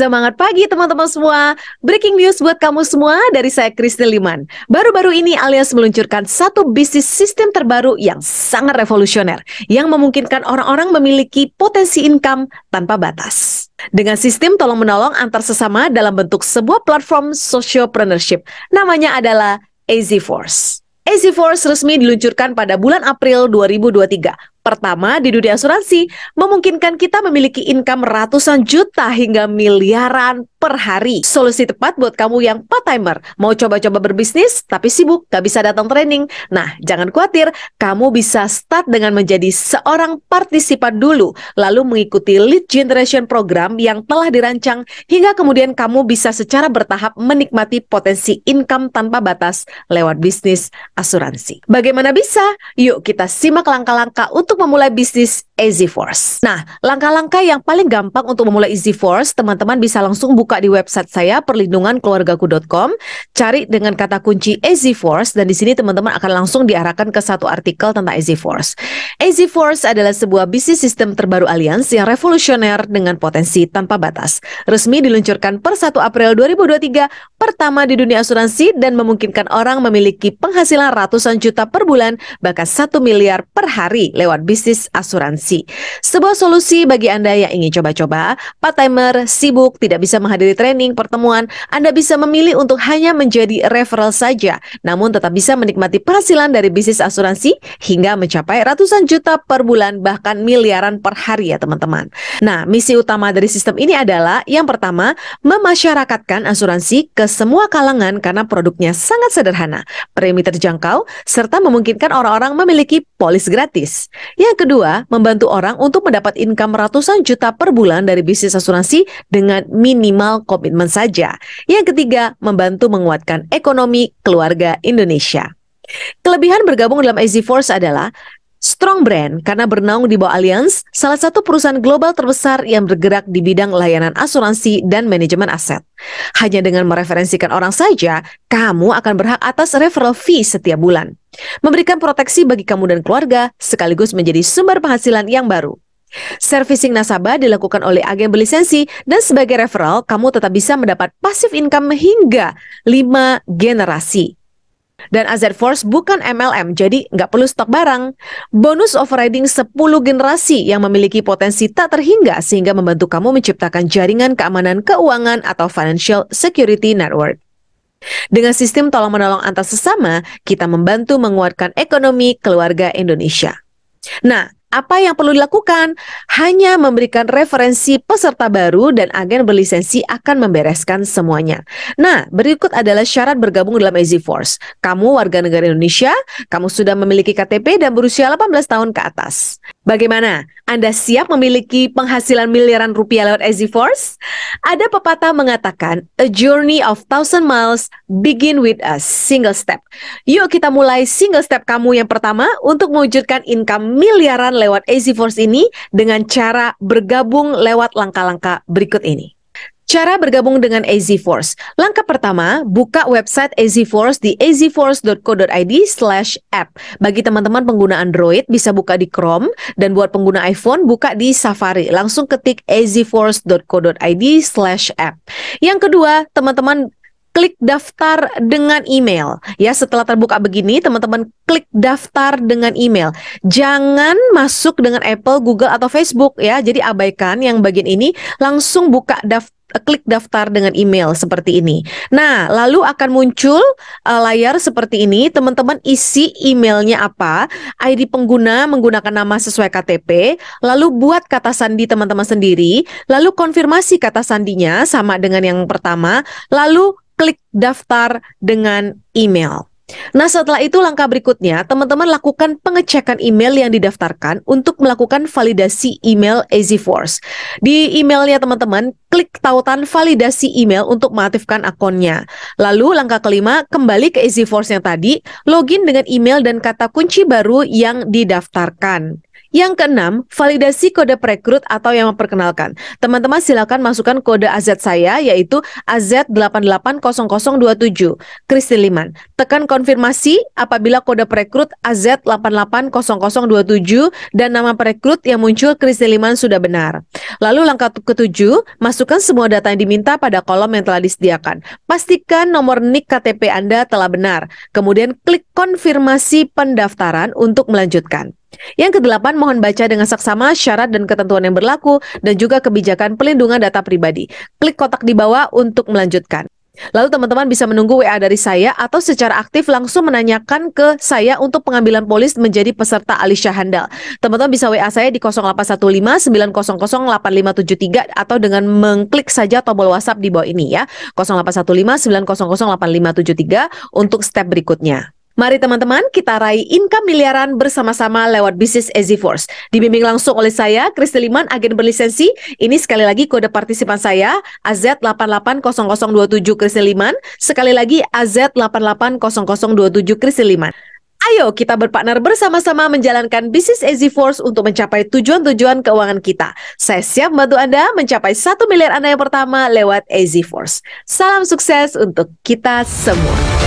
Semangat pagi teman-teman semua. Breaking news buat kamu semua dari saya Kristi Liman. Baru-baru ini Alias meluncurkan satu bisnis sistem terbaru yang sangat revolusioner yang memungkinkan orang-orang memiliki potensi income tanpa batas. Dengan sistem tolong-menolong antar sesama dalam bentuk sebuah platform sociopreneurship. Namanya adalah AZ Force. AZ Force resmi diluncurkan pada bulan April 2023 Pertama, di dunia asuransi memungkinkan kita memiliki income ratusan juta hingga miliaran per hari. Solusi tepat buat kamu yang part-timer, mau coba-coba berbisnis tapi sibuk, gak bisa datang training. Nah, jangan khawatir, kamu bisa start dengan menjadi seorang partisipan dulu, lalu mengikuti lead generation program yang telah dirancang hingga kemudian kamu bisa secara bertahap menikmati potensi income tanpa batas lewat bisnis asuransi. Bagaimana bisa? Yuk kita simak langkah-langkah untuk memulai bisnis Easy Force. Nah, langkah-langkah yang paling gampang untuk memulai Easy Force, teman-teman bisa langsung buka di website saya perlindungankeluargaku.com, cari dengan kata kunci Easy Force, dan di sini teman-teman akan langsung diarahkan ke satu artikel tentang Easy Force. Easy Force adalah sebuah bisnis sistem terbaru aliansi yang revolusioner dengan potensi tanpa batas. Resmi diluncurkan per 1 April 2023, pertama di dunia asuransi dan memungkinkan orang memiliki penghasilan ratusan juta per bulan bahkan satu miliar per hari lewat bisnis asuransi. Sebuah solusi bagi Anda yang ingin coba-coba, part-timer, sibuk, tidak bisa menghadiri training, pertemuan, Anda bisa memilih untuk hanya menjadi referral saja, namun tetap bisa menikmati penghasilan dari bisnis asuransi hingga mencapai ratusan juta per bulan bahkan miliaran per hari ya teman-teman. Nah, misi utama dari sistem ini adalah yang pertama, memasyarakatkan asuransi ke semua kalangan karena produknya sangat sederhana, premi terjangkau, serta memungkinkan orang-orang memiliki polis gratis. Yang kedua, membantu orang untuk mendapat income ratusan juta per bulan dari bisnis asuransi dengan minimal komitmen saja. Yang ketiga, membantu menguatkan ekonomi keluarga Indonesia. Kelebihan bergabung dalam Easy Force adalah Strong Brand karena bernaung di bawah Allianz, salah satu perusahaan global terbesar yang bergerak di bidang layanan asuransi dan manajemen aset. Hanya dengan mereferensikan orang saja, kamu akan berhak atas referral fee setiap bulan. Memberikan proteksi bagi kamu dan keluarga sekaligus menjadi sumber penghasilan yang baru. Servicing nasabah dilakukan oleh agen berlisensi dan sebagai referral kamu tetap bisa mendapat pasif income hingga 5 generasi. Dan AZ Force bukan MLM, jadi nggak perlu stok barang. Bonus overriding 10 generasi yang memiliki potensi tak terhingga sehingga membantu kamu menciptakan jaringan keamanan keuangan atau financial security network. Dengan sistem tolong-menolong antar sesama, kita membantu menguatkan ekonomi keluarga Indonesia. Nah, apa yang perlu dilakukan? Hanya memberikan referensi peserta baru dan agen berlisensi akan membereskan semuanya. Nah, berikut adalah syarat bergabung dalam Easy Force. Kamu warga negara Indonesia, kamu sudah memiliki KTP dan berusia 18 tahun ke atas. Bagaimana? Anda siap memiliki penghasilan miliaran rupiah lewat Easy Force? Ada pepatah mengatakan, a journey of thousand miles begin with a single step. Yuk kita mulai single step kamu yang pertama untuk mewujudkan income miliaran lewat Easy Force ini dengan cara bergabung lewat langkah-langkah berikut ini. Cara bergabung dengan AZ Force. Langkah pertama, buka website AZ Force di azforce.co.id slash app. Bagi teman-teman pengguna Android, bisa buka di Chrome. Dan buat pengguna iPhone, buka di Safari. Langsung ketik azforce.co.id slash app. Yang kedua, teman-teman klik daftar dengan email. Ya, setelah terbuka begini, teman-teman klik daftar dengan email. Jangan masuk dengan Apple, Google atau Facebook ya. Jadi abaikan yang bagian ini, langsung buka daftar klik daftar dengan email seperti ini. Nah, lalu akan muncul uh, layar seperti ini. Teman-teman isi emailnya apa, ID pengguna menggunakan nama sesuai KTP, lalu buat kata sandi teman-teman sendiri, lalu konfirmasi kata sandinya sama dengan yang pertama, lalu klik daftar dengan email. Nah, setelah itu langkah berikutnya, teman-teman lakukan pengecekan email yang didaftarkan untuk melakukan validasi email EasyForce. Di emailnya teman-teman, klik tautan validasi email untuk mengaktifkan akunnya. Lalu langkah kelima, kembali ke EasyForce yang tadi, login dengan email dan kata kunci baru yang didaftarkan. Yang keenam, validasi kode perekrut atau yang memperkenalkan. Teman-teman silakan masukkan kode AZ saya yaitu AZ880027 Kristi Liman. Tekan konfirmasi apabila kode perekrut AZ880027 dan nama perekrut yang muncul Kristi Liman sudah benar. Lalu langkah ketujuh, masukkan semua data yang diminta pada kolom yang telah disediakan. Pastikan nomor NIK KTP Anda telah benar. Kemudian klik konfirmasi pendaftaran untuk melanjutkan. Yang kedelapan, mohon baca dengan seksama syarat dan ketentuan yang berlaku dan juga kebijakan pelindungan data pribadi. Klik kotak di bawah untuk melanjutkan. Lalu teman-teman bisa menunggu WA dari saya atau secara aktif langsung menanyakan ke saya untuk pengambilan polis menjadi peserta Alisha Handal. Teman-teman bisa WA saya di 0815 900 8573 atau dengan mengklik saja tombol WhatsApp di bawah ini ya. 0815 900 8573 untuk step berikutnya. Mari teman-teman kita raih income miliaran bersama-sama lewat bisnis Easy Force. Dibimbing langsung oleh saya, Kristi Liman, agen berlisensi. Ini sekali lagi kode partisipan saya, AZ880027 Kristi Liman. Sekali lagi, AZ880027 Kristi Liman. Ayo kita berpartner bersama-sama menjalankan bisnis Easy Force untuk mencapai tujuan-tujuan keuangan kita. Saya siap membantu Anda mencapai satu miliar Anda yang pertama lewat Easy Force. Salam sukses untuk kita semua.